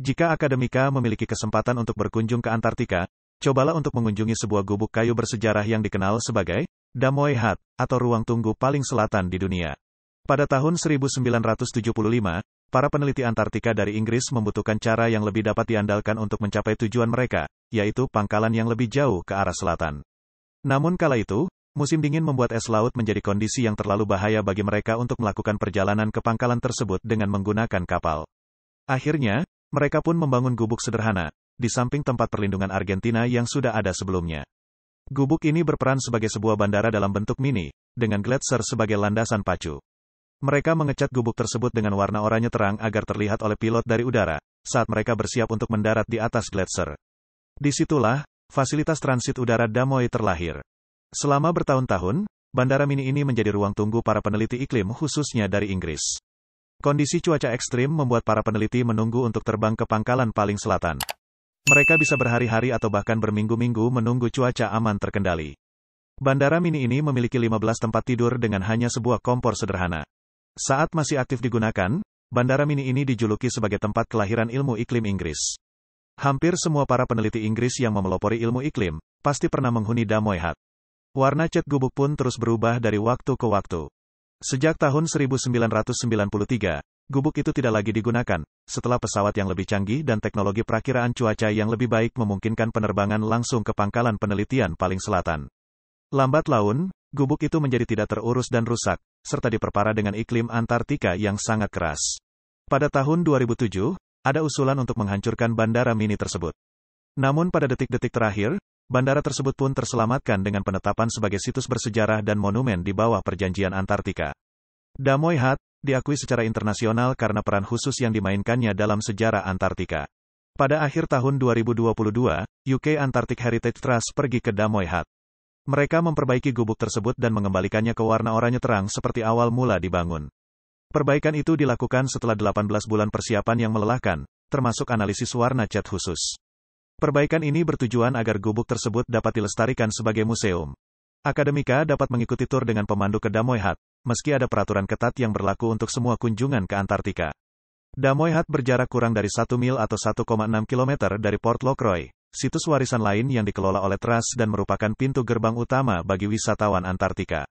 Jika akademika memiliki kesempatan untuk berkunjung ke Antartika, cobalah untuk mengunjungi sebuah gubuk kayu bersejarah yang dikenal sebagai Damoy Hat, atau ruang tunggu paling selatan di dunia. Pada tahun 1975, para peneliti Antartika dari Inggris membutuhkan cara yang lebih dapat diandalkan untuk mencapai tujuan mereka, yaitu pangkalan yang lebih jauh ke arah selatan. Namun kala itu, musim dingin membuat es laut menjadi kondisi yang terlalu bahaya bagi mereka untuk melakukan perjalanan ke pangkalan tersebut dengan menggunakan kapal. Akhirnya, mereka pun membangun gubuk sederhana, di samping tempat perlindungan Argentina yang sudah ada sebelumnya. Gubuk ini berperan sebagai sebuah bandara dalam bentuk mini, dengan gletser sebagai landasan pacu. Mereka mengecat gubuk tersebut dengan warna oranye terang agar terlihat oleh pilot dari udara, saat mereka bersiap untuk mendarat di atas gletser. Disitulah, fasilitas transit udara Damoy terlahir. Selama bertahun-tahun, bandara mini ini menjadi ruang tunggu para peneliti iklim khususnya dari Inggris. Kondisi cuaca ekstrim membuat para peneliti menunggu untuk terbang ke pangkalan paling selatan. Mereka bisa berhari-hari atau bahkan berminggu-minggu menunggu cuaca aman terkendali. Bandara mini ini memiliki 15 tempat tidur dengan hanya sebuah kompor sederhana. Saat masih aktif digunakan, bandara mini ini dijuluki sebagai tempat kelahiran ilmu iklim Inggris. Hampir semua para peneliti Inggris yang memelopori ilmu iklim, pasti pernah menghuni Damoyhat. Warna cat gubuk pun terus berubah dari waktu ke waktu. Sejak tahun 1993, gubuk itu tidak lagi digunakan, setelah pesawat yang lebih canggih dan teknologi perakiraan cuaca yang lebih baik memungkinkan penerbangan langsung ke pangkalan penelitian paling selatan. Lambat laun, gubuk itu menjadi tidak terurus dan rusak, serta diperparah dengan iklim Antartika yang sangat keras. Pada tahun 2007, ada usulan untuk menghancurkan bandara mini tersebut. Namun pada detik-detik terakhir, Bandara tersebut pun terselamatkan dengan penetapan sebagai situs bersejarah dan monumen di bawah perjanjian Antartika. Damoy Hat, diakui secara internasional karena peran khusus yang dimainkannya dalam sejarah Antartika. Pada akhir tahun 2022, UK Antarctic Heritage Trust pergi ke Damoy Hat. Mereka memperbaiki gubuk tersebut dan mengembalikannya ke warna oranye terang seperti awal mula dibangun. Perbaikan itu dilakukan setelah 18 bulan persiapan yang melelahkan, termasuk analisis warna cat khusus. Perbaikan ini bertujuan agar gubuk tersebut dapat dilestarikan sebagai museum. Akademika dapat mengikuti tur dengan pemandu ke Damoy meski ada peraturan ketat yang berlaku untuk semua kunjungan ke Antartika. Damoy Hat berjarak kurang dari 1 mil atau 1,6 km dari Port Lockroy, situs warisan lain yang dikelola oleh Trust dan merupakan pintu gerbang utama bagi wisatawan Antartika.